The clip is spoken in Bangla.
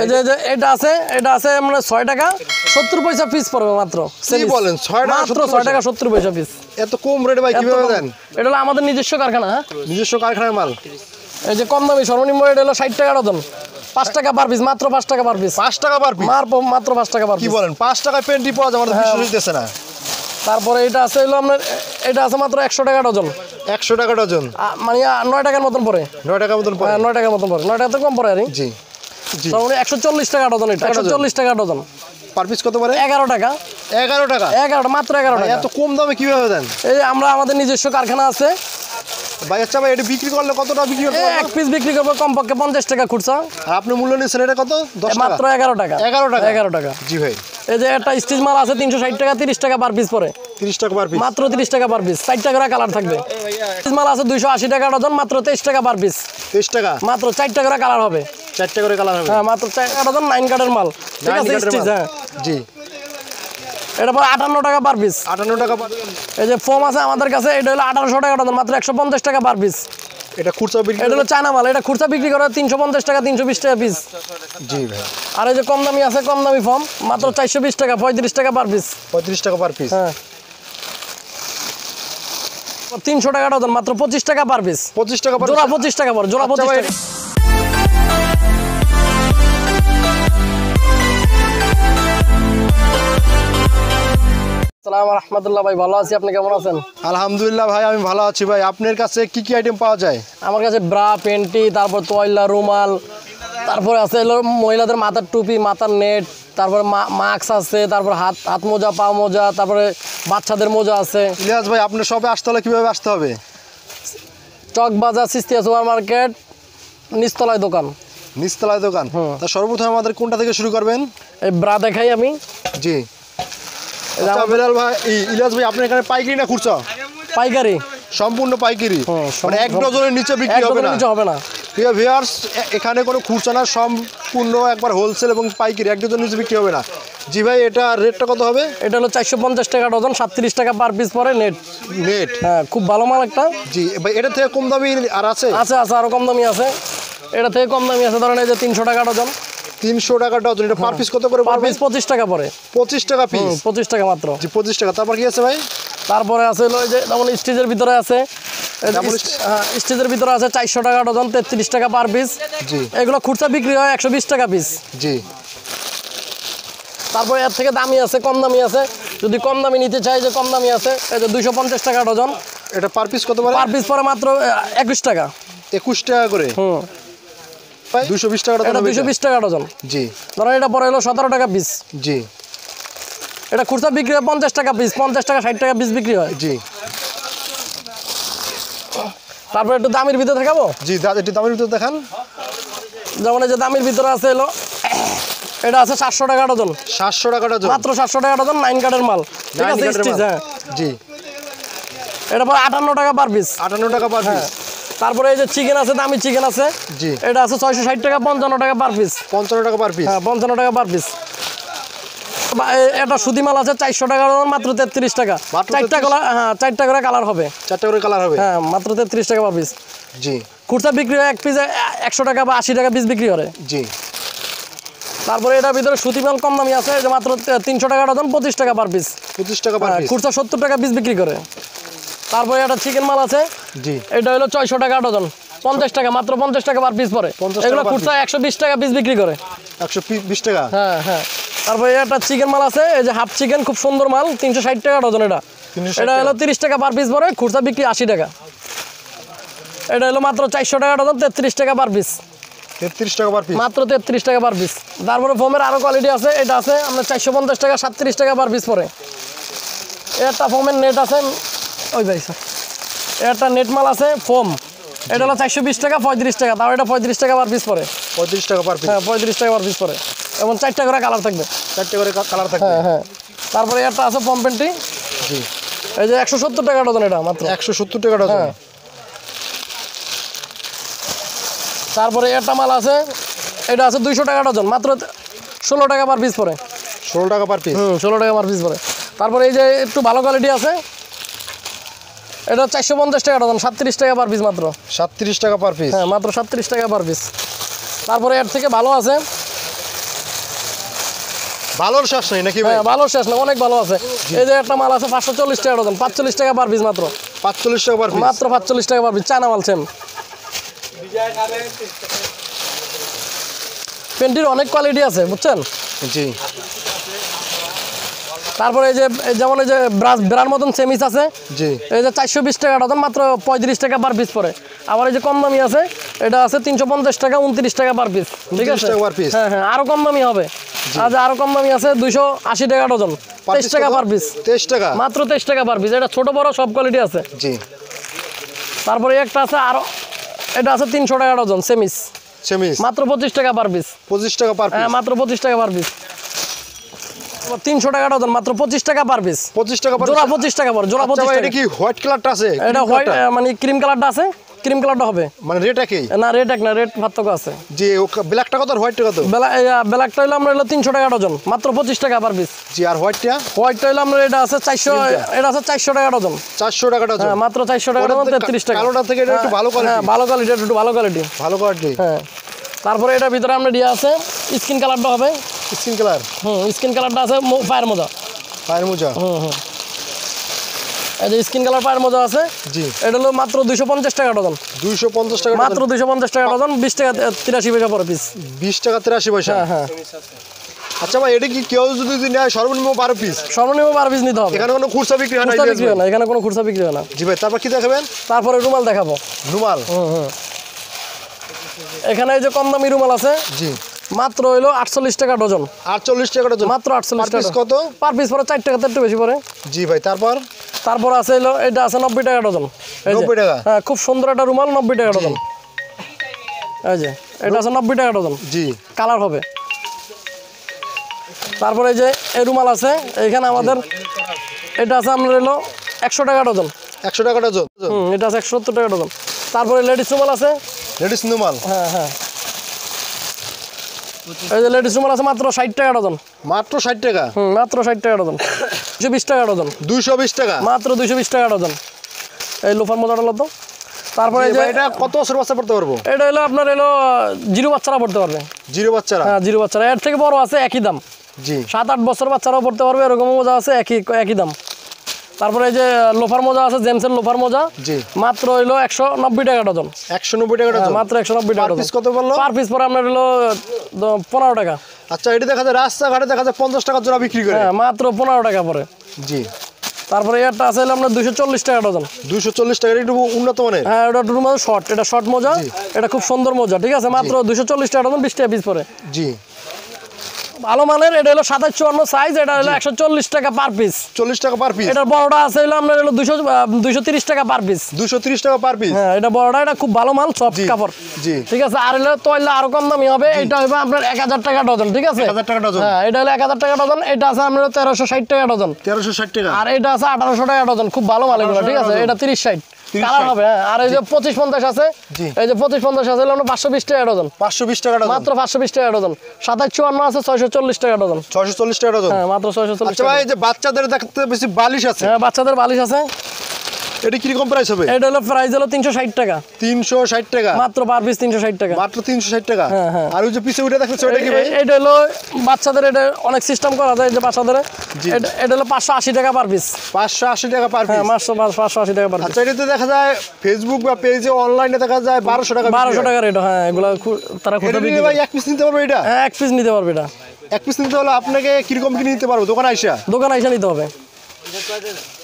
এই যে এটা আছে এটা আছে আমরা মানে ছয় টাকা সত্তর পয়সা পিস পড়বে মাত্র বলেন ছয় টাকা মাত্র ছয় টাকা সত্তর পয়সা পিস এত কম রেট ভাই এটা হলো আমাদের নিজস্ব কারখানা হ্যাঁ নিজস্ব কারখানার মাল এই যে কম দামি সর্বনিম্ন রেট হলো ষাট টাকা ডজন পাঁচ টাকা পার পিস মাত্র পাঁচ টাকা পার পিস পাঁচ টাকা পার পিস মাত্র পাঁচ টাকা পার কি বলেন পাঁচ টাকা পেন্টি পাওয়া যায় আমাদের দিতেছে হ্যাঁ। না তারপরে এটা আছে হলো আপনার এটা আছে মাত্র একশো টাকা ডজন একশো টাকা ডজন মানে নয় টাকার মতন পরে নয় টাকার মতন পরে হ্যাঁ, নয় টাকার মতন পরে নয় টাকা তো কম পরে আর জি মানে একশো চল্লিশ টাকা ডজন একশো চল্লিশ টাকা ডজন পার পিস পারে এগারো টাকা এগারো টাকা এগারোটা মাত্র এগারো টাকা কম দামে কীভাবে দেন এই আমরা আমাদের নিজস্ব কারখানা আছে ভাই আচ্ছা বিক্রি করলে কতটা বিক্রি করতে পঞ্চাশ টাকা খুচরা আপনি মূল্য নিচ্ছেন এটা কত মাত্র এগারো টাকা এগারো টাকা এগারো টাকা এই যে একটা স্টিচ মাল আছে তিনশো ষাট টাকা তিরিশ টাকা পার পিস পরে টাকা পার মাত্র তিরিশ টাকা পার পিস ষাট টাকা কালার থাকবে স্টিচ মাল আছে দুইশো আশি টাকা ডজন মাত্র তেইশ টাকা পার পিস তেইশ টাকা মাত্র চার টাকা কালার হবে চারটে করে কালার হবে হ্যাঁ মাত্র এটা ধর নাইন কার্ডের মাল ঠিক আছে হ্যাঁ জি এটা আটান্ন টাকা পার পিস আটান্ন টাকা এই যে ফোম আছে আমাদের কাছে এটা হলো আঠারোশো টাকা মাত্র একশো পঞ্চাশ টাকা পার পিস এটা খুচরা বিক্রি এটা হলো চায়না মাল এটা খুচরা বিক্রি করা তিনশো পঞ্চাশ টাকা তিনশো বিশ টাকা পিস জি ভাই আর এই যে কম দামি আছে কম দামি ফর্ম মাত্র চারশো বিশ টাকা পঁয়ত্রিশ টাকা পার পিস পঁয়ত্রিশ টাকা পার পিস হ্যাঁ তিনশো টাকাটা মাত্র পঁচিশ টাকা পার পিস পঁচিশ টাকা জোড়া পঁচিশ টাকা পর জোড়া আচ্ছা, পঁচিশ টাকা সালাম রহমতুল্লাহ ভাই ভালো আছি আপনি কেমন আছেন আলহামদুলিল্লাহ ভাই আমি ভালো আছি ভাই আপনার কাছে কি কি আইটেম পাওয়া যায় আমার কাছে ব্রা পেন্টি তারপর তয়লা রুমাল তারপর আছে মহিলাদের মাথার টুপি মাথার নেট তারপরে মাস্ক আছে তারপর হাত হাত মোজা পা মোজা তারপরে বাচ্চাদের মোজা আছে ইলিয়াস ভাই আপনার সবে আসতে হলে কীভাবে আসতে হবে চক বাজার সিস্তিয়া সুপার মার্কেট নিস্তলায় দোকান নিস্তলায় দোকান তা সর্বপ্রথম আমাদের কোনটা থেকে শুরু করবেন এই ব্রা দেখাই আমি জি আচ্ছা, বেলাল ভাই ইলিয়াস ভাই আপনার এখানে পাইকারি না খুচরা পাইকারি সম্পূর্ণ পাইকারি হ্যাঁ, মানে এক ডজনের নিচে বিক্রি হবে না নিচে হবে না এখানে কোনো খুচরা না সম্পূর্ণ একবার হোলসেল এবং পাইকারি এক ডজনের নিচে বিক্রি হবে না জি ভাই এটা রেটটা কত হবে এটা হলো চারশো পঞ্চাশ টাকা ডজন সাতত্রিশ টাকা পার পিস পরে নেট নেট হ্যাঁ খুব ভালো মাল একটা জি ভাই এটা থেকে কম দামি আর আছে আছে আছে আরও কম দামি আছে এটা থেকে কম দামি আছে ধরেন এই যে তিনশো টাকা ডজন টাকা ডজন এটা পার হ্যাঁ। পিস কত করে পার পিস টাকা টাকা পিস টাকা মাত্র জি টাকা তারপর কি আছে ভাই তারপরে আছে যে যেমন স্টেজের ভিতরে আছে হ্যাঁ, স্টেজের ভিতরে আছে টাকা ডজন টাকা পার পিস জি এগুলো খুচরা বিক্রি হয় বিশ টাকা পিস জি তারপরে এর থেকে দামি আছে কম দামি আছে যদি কম দামি নিতে চাই যে কম দামি আছে এই যে দুইশো পঞ্চাশ টাকা ডজন এটা পার পিস কত পার পিস পরে মাত্র একুশ টাকা একুশ টাকা করে হুম ভাই একটু দামের ভিতরে দেখাবো জি একটু দামের ভিতরে দেখান যেমন যে দামের ভিতরে আছে এলো এটা আছে সাতশো টাকা আটজন সাতশো টাকা ডজন মাত্র সাতশো টাকা আটজন নাইন কার্ডের মাল হ্যাঁ জি এটা পর আটান্ন টাকা পার পিস আটান্ন টাকা পার হ্যাঁ। পিস তারপরে এই যে চিকেন আছে দামি চিকেন আছে জি এটা আছে ছয়শো ষাট টাকা পঞ্চান্ন টাকা পার পিস পঞ্চান্ন টাকা পার পিস হ্যাঁ পঞ্চান্ন টাকা পার পিস এটা সুদিমাল আছে চারশো টাকা মাত্র তেত্রিশ টাকা চারটা কালার হ্যাঁ চারটা করে কালার হবে চারটা করে কালার হবে হ্যাঁ মাত্র তেত্রিশ টাকা পার পিস জি কুর্তা বিক্রি হয় এক পিস একশো টাকা বা আশি টাকা পিস বিক্রি করে জি তারপরে এটার ভিতরে সুতিমাল কম দামি আছে যে মাত্র তিনশো টাকা ডজন পঁচিশ টাকা পার পিস পঁচিশ টাকা পার হ্যাঁ, কুর্তা সত্তর টাকা পিস বিক্রি করে তারপরে একটা চিকেন মাল আছে জি এটা হলো ছয়শো টাকা ডজন পঞ্চাশ টাকা মাত্র পঞ্চাশ টাকা পার পিস পরে এগুলো খুচরা একশো বিশ টাকা পিস বিক্রি করে একশো বিশ টাকা হ্যাঁ হ্যাঁ তারপরে একটা চিকেন মাল আছে এই যে হাফ চিকেন খুব সুন্দর মাল তিনশো ষাট টাকা ডজন এটা এটা হলো তিরিশ টাকা পার পিস পরে খুচরা বিক্রি আশি টাকা এটা হলো মাত্র চারশো টাকা ডজন তেত্রিশ টাকা পার পিস তেত্রিশ টাকা পার পিস মাত্র তেত্রিশ টাকা পার পিস তারপরে ফোমের আরও কোয়ালিটি আছে এটা আছে আপনার চারশো পঞ্চাশ টাকা সাতত্রিশ টাকা পার পিস পরে একটা ফোমের নেট আছে ওই ভাই স্যার এটা নেট মাল আছে ফোম এটা হলো চারশো বিশ টাকা পঁয়ত্রিশ টাকা তাও এটা পঁয়ত্রিশ টাকা পার পিস পরে পঁয়ত্রিশ টাকা পার হ্যাঁ পঁয়ত্রিশ টাকা পার পিস পরে এবং চারটা করে কালার থাকবে চারটে করে কালার থাকবে হ্যাঁ হ্যাঁ তারপরে এটা আছে ফোম প্যান্টটি জি এই যে একশো সত্তর টাকা ডজন এটা মাত্র একশো সত্তর টাকা ডজন হ্যাঁ তারপরে এটা মাল আছে এটা আছে দুইশো টাকা ডজন মাত্র ষোলো টাকা পার পিস পরে ষোলো টাকা পার পিস হুম ষোলো টাকা পার পিস পরে তারপরে এই যে একটু ভালো কোয়ালিটি আছে এটা চারশো পঞ্চাশ টাকা ডজন সাতত্রিশ টাকা পার পিস মাত্র সাতত্রিশ টাকা পার পিস হ্যাঁ মাত্র সাতত্রিশ টাকা পার পিস তারপরে এর থেকে ভালো আছে ভালোর শেষ নেই নাকি হ্যাঁ ভালোর শেষ নেই অনেক ভালো আছে এই যে একটা মাল আছে পাঁচশো চল্লিশ টাকা ডজন পাঁচচল্লিশ টাকা পার পিস মাত্র পাঁচচল্লিশ টাকা পার মাত্র পাঁচচল্লিশ টাকা পার পিস চানা মাল সেম পেন্টির অনেক কোয়ালিটি আছে বুঝছেন জি তারপরে এই যে যেমন এই যে ব্রাশ মতন সেমিস আছে জি এই যে চারশো বিশ টাকা ডজন মাত্র পঁয়ত্রিশ টাকা পার পিস পরে আবার এই যে কম দামি আছে এটা আছে তিনশো পঞ্চাশ টাকা উনত্রিশ টাকা পার পিস ঠিক আছে হ্যাঁ হ্যাঁ আরও কম দামি হবে আজ আচ্ছা, আরও কম দামি আছে দুইশো আশি টাকা ডজন তেইশ টাকা পার পিস তেইশ টাকা মাত্র তেইশ টাকা পার পিস এটা ছোট বড় সব কোয়ালিটি আছে জি তারপরে একটা আছে আরও এটা আছে তিনশো টাকা ডজন সেমিস সেমিস মাত্র পঁচিশ টাকা পার পিস পঁচিশ টাকা পার হ্যাঁ মাত্র পঁচিশ টাকা পার পিস তিনশো টাকা ওজন মাত্র পঁচিশ টাকা পার পিস পঁচিশ টাকা জোড়া পঁচিশ টাকা পর জোড়া আচ্ছা পঁচিশ টাকা কি হোয়াইট কালারটা আছে এটা হোয়াইট মানে ক্রিম কালারটা আছে ক্রিম কালারটা হবে মানে রেট একই না রেট এক না রেট পার্থক্য আছে জি ব্ল্যাকটা কত আর হোয়াইটটা কত ব্ল্যাকটা হলো আমরা তিনশো টাকা ডজন মাত্র পঁচিশ টাকা পার পিস জি আর হোয়াইটটা হোয়াইটটা হলো আমরা এটা আছে চারশো এটা আছে চারশো টাকা ডজন চারশো টাকা ডজন হ্যাঁ, মাত্র চারশো টাকা ডজন তেত্রিশ টাকা কালোটা থেকে হ্যাঁ, হ্যাঁ, একটু ভালো কোয়ালিটি হ্যাঁ ভালো কোয়ালিটি একটু ভালো কোয়ালিটি ভালো কোয়ালিটি হ্যাঁ তারপরে এটার ভিতরে আমরা দিয়ে আছে স্কিন কালারটা হবে স্কিন কালার হুম স্কিন কালারটা আছে পায়ের মোজা পায়ের মোজা হুম হুম এই স্কিন কালার পায়ের মোজা আছে জি এটা হলো মাত্র পঞ্চাশ টাকা ডজন দুইশো পঞ্চাশ টাকা মাত্র পঞ্চাশ টাকা ডজন বিশ টাকা তিরাশি পয়সা পিস বিশ টাকা তিরাশি পয়সা হ্যাঁ হ্যাঁ আচ্ছা ভাই এটা কি কেউ যদি নেয় সর্বনিম্ন বারো পিস সর্বনিম্ন বারো পিস নিতে হবে এখানে কোনো খুচরা বিক্রি হয় না বিক্রি হয় না এখানে কোনো খুচরা বিক্রি হয় না জি ভাই তারপর কি দেখাবেন তারপরে রুমাল দেখাবো রুমাল হুম হুম এখানে এই যে কম দামি রুমাল আছে জি মাত্র হইলো আটচল্লিশ টাকা ডজন আটচল্লিশ টাকা ডজন মাত্র আটচল্লিশ টাকা কত পার পিস পরে চার টাকা একটু বেশি পরে জি ভাই তারপর তারপর আছে হইলো এটা আছে নব্বই টাকা ডজন নব্বই টাকা হ্যাঁ খুব সুন্দর একটা রুমাল নব্বই টাকা ডজন এই যে এটা আছে নব্বই টাকা ডজন জি কালার হবে তারপরে এই যে এই রুমাল আছে এইখানে আমাদের এটা আছে আমরা এলো একশো টাকা ডজন একশো টাকা ডজন এটা আছে একশো সত্তর টাকা ডজন তারপরে লেডিস রুমাল আছে লেডিস রুমাল হ্যাঁ হ্যাঁ টাকা এই লোফার লতো তারপরে এটা কত বছর বাচ্চা পড়তে পারবো এটা আপনার জিরো বাচ্চারা পড়তে পারবে জিরো বাচ্চারা হ্যাঁ জিরো বাচ্চারা এর থেকে আছে একই দাম জি সাত আট বছর পড়তে পারবে এরকম মজা আছে একই একই দাম তারপরে এই যে লোফার মোজা আছে জেমসের লোফার মোজা জি মাত্র হইলো একশো নব্বই টাকা ডজন একশো নব্বই টাকা ডজন হ্যাঁ, মাত্র একশো নব্বই টাকা পিস কত বললো পার পিস পরে আপনার হলো পনেরো টাকা আচ্ছা এটা দেখা যায় রাস্তাঘাটে দেখা যায় পঞ্চাশ টাকা জোড়া বিক্রি করে হ্যাঁ মাত্র পনেরো টাকা পরে জি তারপরে এটা আছে আপনার দুশো চল্লিশ টাকা ডজন দুশো চল্লিশ টাকা একটু উন্নত মানে হ্যাঁ এটা একটু শর্ট এটা শর্ট মোজা এটা খুব সুন্দর মোজা ঠিক আছে মাত্র দুশো চল্লিশ টাকা ডজন বিশ টাকা পিস পরে জি ভালো মানের এটা হলো সাতাশ চুয়ান্ন সাইজ এটা হলো একশো চল্লিশ টাকা পার পিস চল্লিশ টাকা পার পিস এটার বড়টা আছে হলো আপনার হলো দুশো দুইশো তিরিশ টাকা পার পিস দুশো তিরিশ টাকা পার পিস হ্যাঁ এটা বড়টা এটা খুব ভালো মাল সব কাপড় জি ঠিক আছে আর হলো তৈল আরো কম দামি হবে এটা হবে আপনার এক হাজার টাকা ডজন ঠিক আছে হাজার টাকা ডজন হ্যাঁ এটা হলো এক হাজার টাকা ডজন এটা আছে আপনার তেরোশো ষাট টাকা ডজন তেরোশো ষাট টাকা আর এটা আছে আঠারোশো টাকা ডজন খুব ভালো মাল এগুলো ঠিক আছে এটা তিরিশ ষাট কালার হবে হ্যাঁ। আর এই যে পঁচিশ পঞ্চাশ আছে এই যে পঁচিশ পঞ্চাশ আছে হলো পাঁচশো বিশ টাকা ডজন পাঁচশো বিশ টাকা মাত্র পাঁচশো বিশ টাকা ডজন সাতাশ চুয়ান্ন আছে ছয়শো চল্লিশ টাকা ডজন ছয়শো চল্লিশ টাকা ডজন হ্যাঁ মাত্র ছয়শো চল্লিশ আচ্ছা টাকা এই যে বাচ্চাদের দেখতে বেশি বালিশ আছে হ্যাঁ বাচ্চাদের বালিশ আছে এটা কি রকম প্রাইস হবে এটা হলো প্রাইস হলো 360 টাকা 360 টাকা মাত্র পার পিস 360 টাকা মাত্র 360 টাকা হ্যাঁ, হ্যাঁ। আর ওই যে পিছে উঠে দেখছো এটা কি ভাই এটা হলো বাচ্চাদের এটা অনেক সিস্টেম করা যায় যে বাচ্চাদের এটা হলো 580 টাকা পার পিস 580 টাকা পার পিস হ্যাঁ 580 টাকা পার পিস আচ্ছা এটা তো দেখা যায় ফেসবুক বা পেজে অনলাইনে দেখা যায় 1200 টাকা 1200 টাকা রেট হ্যাঁ এগুলো তারা খুব ভাই এক পিস নিতে পারবে এটা হ্যাঁ এক পিস নিতে পারবে এটা এক পিস নিতে হলে আপনাকে কিরকম কিনে নিতে পারবো দোকান আইসা দোকান আইসা নিতে হবে